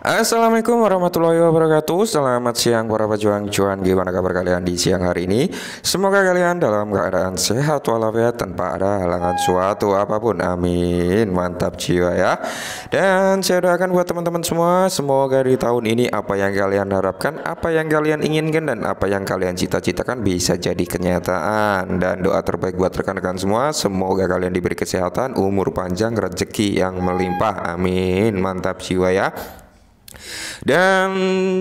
Assalamualaikum warahmatullahi wabarakatuh Selamat siang para pejuang cuan Gimana kabar kalian di siang hari ini Semoga kalian dalam keadaan sehat walafiat Tanpa ada halangan suatu apapun Amin Mantap jiwa ya Dan saya doakan buat teman-teman semua Semoga di tahun ini apa yang kalian harapkan Apa yang kalian inginkan Dan apa yang kalian cita-citakan Bisa jadi kenyataan Dan doa terbaik buat rekan-rekan semua Semoga kalian diberi kesehatan Umur panjang Rezeki yang melimpah Amin Mantap jiwa ya dan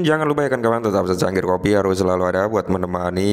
jangan lupa ya kan kawan tetap secangkir kopi harus selalu ada buat menemani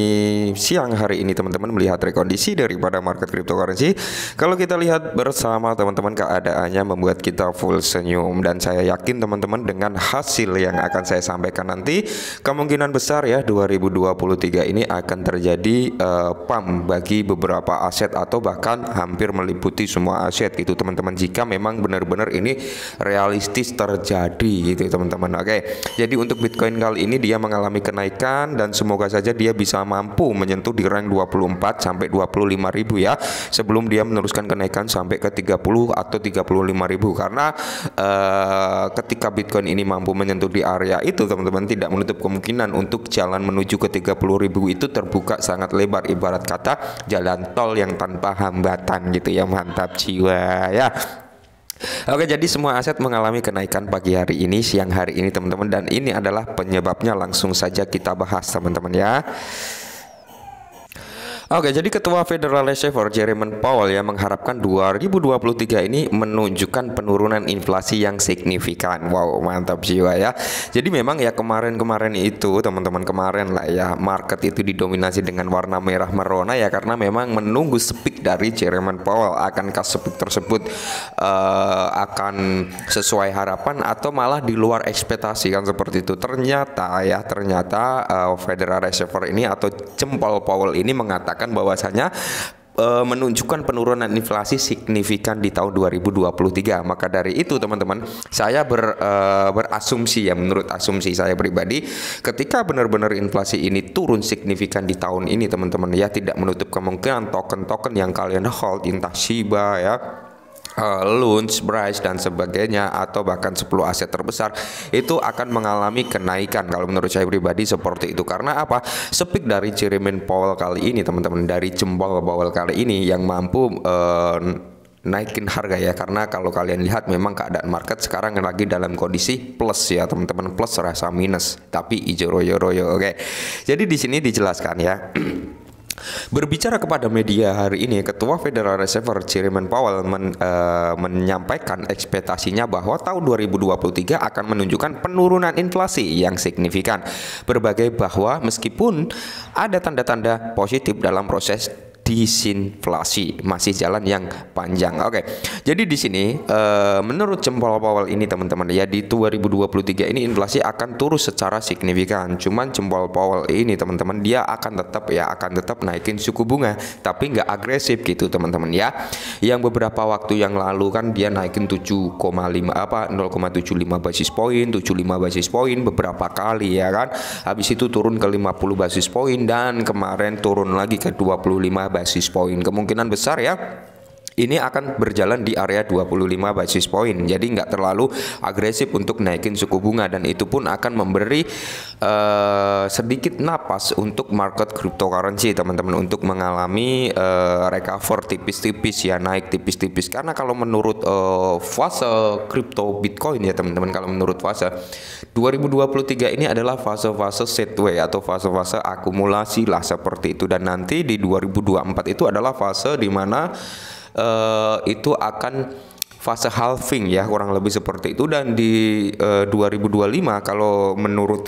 siang hari ini teman-teman melihat rekondisi daripada market cryptocurrency. Kalau kita lihat bersama teman-teman keadaannya membuat kita full senyum dan saya yakin teman-teman dengan hasil yang akan saya sampaikan nanti kemungkinan besar ya 2023 ini akan terjadi uh, pump bagi beberapa aset atau bahkan hampir meliputi semua aset gitu teman-teman jika memang benar-benar ini realistis terjadi gitu ya, teman-teman teman-teman. Oke. Jadi untuk Bitcoin kali ini dia mengalami kenaikan dan semoga saja dia bisa mampu menyentuh di rank 24 sampai 25 ribu ya sebelum dia meneruskan kenaikan sampai ke 30 atau 35 ribu karena eh, ketika Bitcoin ini mampu menyentuh di area itu teman-teman tidak menutup kemungkinan untuk jalan menuju ke 30 ribu itu terbuka sangat lebar ibarat kata jalan tol yang tanpa hambatan gitu ya mantap jiwa ya Oke, jadi semua aset mengalami kenaikan pagi hari ini, siang hari ini, teman-teman, dan ini adalah penyebabnya. Langsung saja kita bahas, teman-teman, ya. Oke, jadi Ketua Federal Reserve Jeremy Powell ya mengharapkan 2023 ini menunjukkan penurunan inflasi yang signifikan. Wow, mantap jiwa ya. Jadi memang ya kemarin-kemarin itu teman-teman kemarin lah ya market itu didominasi dengan warna merah merona ya karena memang menunggu speak dari Jeremy Powell akan speak tersebut uh, akan sesuai harapan atau malah di luar ekspektasi kan seperti itu. Ternyata ya ternyata uh, Federal Reserve ini atau jempol Powell ini mengatakan mengatakan bahwasanya eh, menunjukkan penurunan inflasi signifikan di tahun 2023. Maka dari itu teman-teman, saya ber, uh, berasumsi ya menurut asumsi saya pribadi, ketika benar-benar inflasi ini turun signifikan di tahun ini teman-teman ya tidak menutup kemungkinan token-token yang kalian hold entah Shiba ya Eh, lunch, launch price dan sebagainya atau bahkan 10 aset terbesar itu akan mengalami kenaikan kalau menurut saya pribadi seperti itu karena apa Sepik dari cirimin Powell kali ini teman-teman dari jempol Powell kali ini yang mampu uh, naikin harga ya karena kalau kalian lihat memang keadaan market sekarang lagi dalam kondisi plus ya teman-teman plus rasa minus tapi ijo royo royo oke jadi di sini dijelaskan ya Berbicara kepada media hari ini, Ketua Federal Reserve Chairman Powell men, uh, menyampaikan ekspektasinya bahwa tahun 2023 akan menunjukkan penurunan inflasi yang signifikan. Berbagai bahwa meskipun ada tanda-tanda positif dalam proses disinflasi masih jalan yang panjang. Oke. Jadi di sini eh, menurut jempol Powell ini teman-teman ya di 2023 ini inflasi akan turun secara signifikan. Cuman jempol Powell ini teman-teman dia akan tetap ya akan tetap naikin suku bunga tapi nggak agresif gitu teman-teman ya. Yang beberapa waktu yang lalu kan dia naikin 7,5 apa 0,75 basis poin, 75 basis poin beberapa kali ya kan. Habis itu turun ke 50 basis poin dan kemarin turun lagi ke 25 basis point kemungkinan besar ya ini akan berjalan di area 25 basis point. Jadi nggak terlalu agresif untuk naikin suku bunga dan itu pun akan memberi uh, sedikit napas untuk market cryptocurrency teman-teman untuk mengalami uh, recover tipis-tipis ya naik tipis-tipis karena kalau menurut uh, fase crypto Bitcoin ya teman-teman kalau menurut fase 2023 ini adalah fase-fase setway atau fase-fase akumulasi lah seperti itu dan nanti di 2024 itu adalah fase di mana uh, itu akan fase halving ya kurang lebih seperti itu dan di eh, uh, 2025 kalau menurut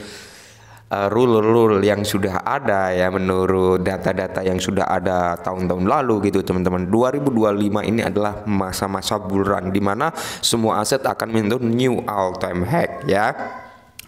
eh, rule-rule uh, yang sudah ada ya menurut data-data yang sudah ada tahun-tahun lalu gitu teman-teman 2025 ini adalah masa-masa bulan dimana semua aset akan menyentuh new all time hack ya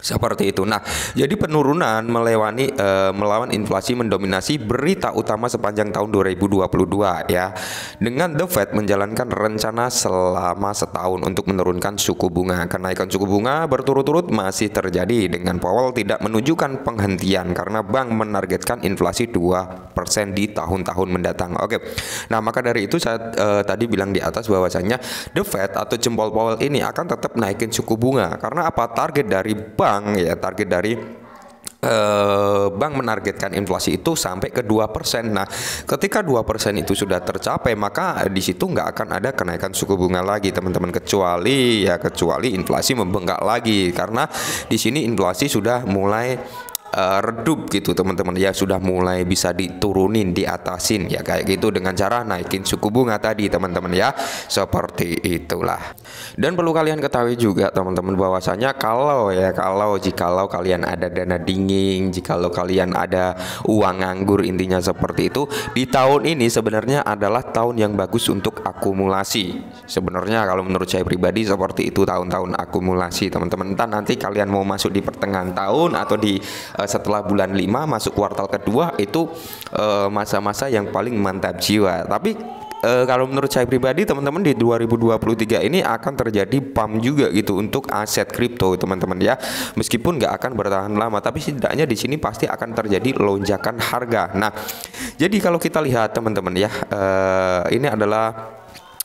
seperti itu. Nah, jadi penurunan melewani e, melawan inflasi mendominasi berita utama sepanjang tahun 2022 ya. Dengan The Fed menjalankan rencana selama setahun untuk menurunkan suku bunga. Kenaikan suku bunga berturut-turut masih terjadi dengan Powell tidak menunjukkan penghentian karena bank menargetkan inflasi 2% di tahun-tahun mendatang. Oke. Nah, maka dari itu saya e, tadi bilang di atas bahwasanya The Fed atau jempol Powell ini akan tetap naikin suku bunga karena apa target dari bank bank ya target dari eh, bank menargetkan inflasi itu sampai ke 2%. Nah, ketika 2% itu sudah tercapai, maka di situ nggak akan ada kenaikan suku bunga lagi, teman-teman. Kecuali ya kecuali inflasi membengkak lagi karena di sini inflasi sudah mulai uh, redup gitu teman-teman ya sudah mulai bisa diturunin diatasin ya kayak gitu dengan cara naikin suku bunga tadi teman-teman ya seperti itulah dan perlu kalian ketahui juga teman-teman bahwasanya kalau ya kalau jikalau kalian ada dana dingin jikalau kalian ada uang nganggur intinya seperti itu di tahun ini sebenarnya adalah tahun yang bagus untuk akumulasi sebenarnya kalau menurut saya pribadi seperti itu tahun-tahun akumulasi teman-teman nanti kalian mau masuk di pertengahan tahun atau di Eh, setelah bulan 5 masuk kuartal kedua itu eh, masa-masa uh, yang paling mantap jiwa. Tapi e, kalau menurut saya pribadi teman-teman di 2023 ini akan terjadi pump juga gitu untuk aset kripto teman-teman ya meskipun nggak akan bertahan lama tapi setidaknya di sini pasti akan terjadi lonjakan harga nah jadi kalau kita lihat teman-teman ya e, ini adalah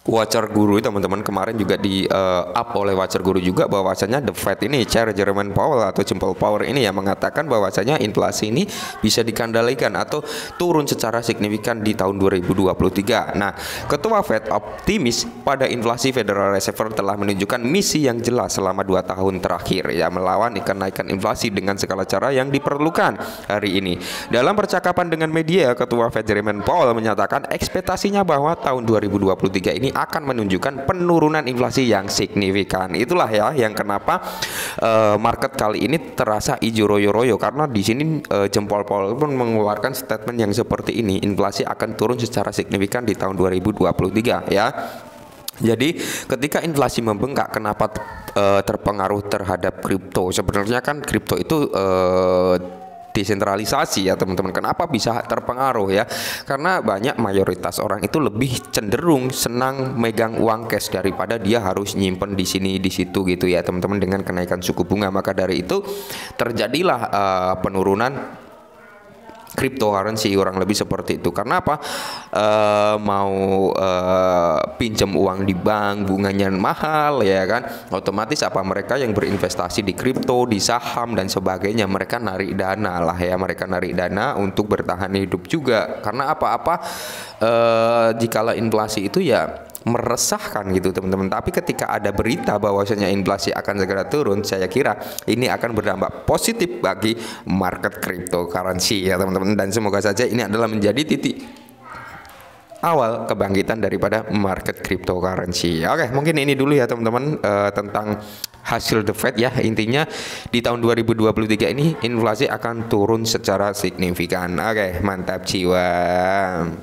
Wacar Guru teman-teman kemarin juga di uh, up oleh Wacar Guru juga bahwasanya the Fed ini Chair Jerome Powell atau Jempol Power ini yang mengatakan bahwasanya inflasi ini bisa dikendalikan atau turun secara signifikan di tahun 2023. Nah, Ketua Fed optimis pada inflasi Federal Reserve telah menunjukkan misi yang jelas selama dua tahun terakhir ya melawan kenaikan inflasi dengan segala cara yang diperlukan hari ini. Dalam percakapan dengan media, Ketua Fed Jerome Powell menyatakan ekspektasinya bahwa tahun 2023 ini akan menunjukkan penurunan inflasi yang signifikan. Itulah ya yang kenapa uh, market kali ini terasa ijo royo-royo karena di sini uh, jempol Paul pun mengeluarkan statement yang seperti ini, inflasi akan turun secara signifikan di tahun 2023 ya. Jadi ketika inflasi membengkak, kenapa e, terpengaruh terhadap kripto? Sebenarnya kan kripto itu e, desentralisasi ya teman-teman. Kenapa bisa terpengaruh ya? Karena banyak mayoritas orang itu lebih cenderung senang megang uang cash daripada dia harus nyimpen di sini di situ gitu ya teman-teman dengan kenaikan suku bunga. Maka dari itu terjadilah uh, penurunan cryptocurrency kurang lebih seperti itu karena apa e, mau e, pinjam uang di bank bunganya mahal ya kan otomatis apa mereka yang berinvestasi di kripto di saham dan sebagainya mereka narik dana lah ya mereka narik dana untuk bertahan hidup juga karena apa-apa e, eh, jikalau inflasi itu ya meresahkan gitu teman-teman. Tapi ketika ada berita bahwasanya inflasi akan segera turun, saya kira ini akan berdampak positif bagi market cryptocurrency ya teman-teman. Dan semoga saja ini adalah menjadi titik awal kebangkitan daripada market cryptocurrency. Oke, mungkin ini dulu ya teman-teman uh, tentang hasil The Fed ya. Intinya di tahun 2023 ini inflasi akan turun secara signifikan. Oke, mantap jiwa.